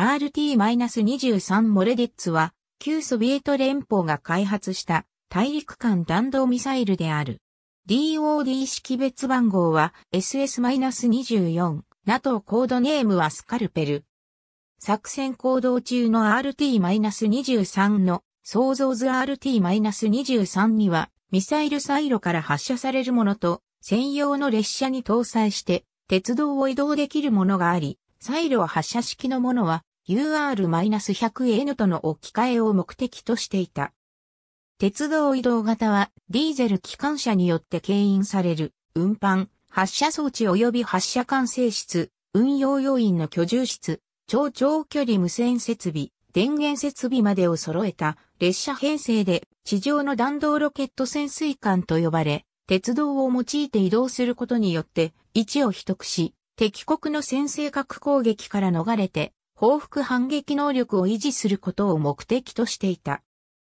RT-23 モレディッツは、旧ソビエト連邦が開発した大陸間弾道ミサイルである。DOD 識別番号は SS-24、NATO コードネームはスカルペル。作戦行動中の RT-23 の創造図 RT-23 にはミサイルサイロから発射されるものと専用の列車に搭載して鉄道を移動できるものがあり、サイロ発射式のものは UR-100N との置き換えを目的としていた。鉄道移動型はディーゼル機関車によって牽引される運搬、発射装置及び発射管制室、運用要員の居住室、超長距離無線設備、電源設備までを揃えた列車編成で地上の弾道ロケット潜水艦と呼ばれ、鉄道を用いて移動することによって位置を取得し、敵国の先制核攻撃から逃れて報復反撃能力を維持することを目的としていた。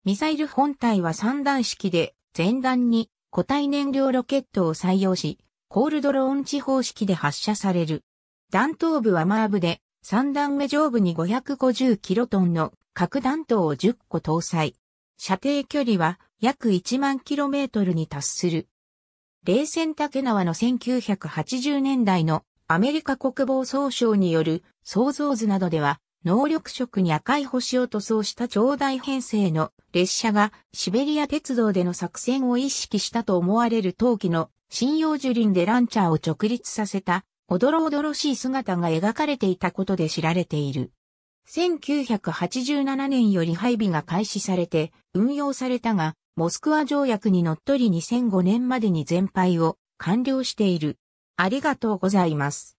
ミサイル本体は三段式で、前段に固体燃料ロケットを採用し、コールドローン地方式で発射される。弾頭部はマーブで、三段目上部に5 5 0トンの核弾頭を10個搭載。射程距離は約1万キロメートルに達する。冷戦竹縄の1980年代のアメリカ国防総省による想像図などでは、能力色に赤い星を塗装した長大編成の列車がシベリア鉄道での作戦を意識したと思われる陶器の針葉樹林でランチャーを直立させたおどろおどろしい姿が描かれていたことで知られている。1987年より配備が開始されて運用されたが、モスクワ条約にのっとり2005年までに全廃を完了している。ありがとうございます。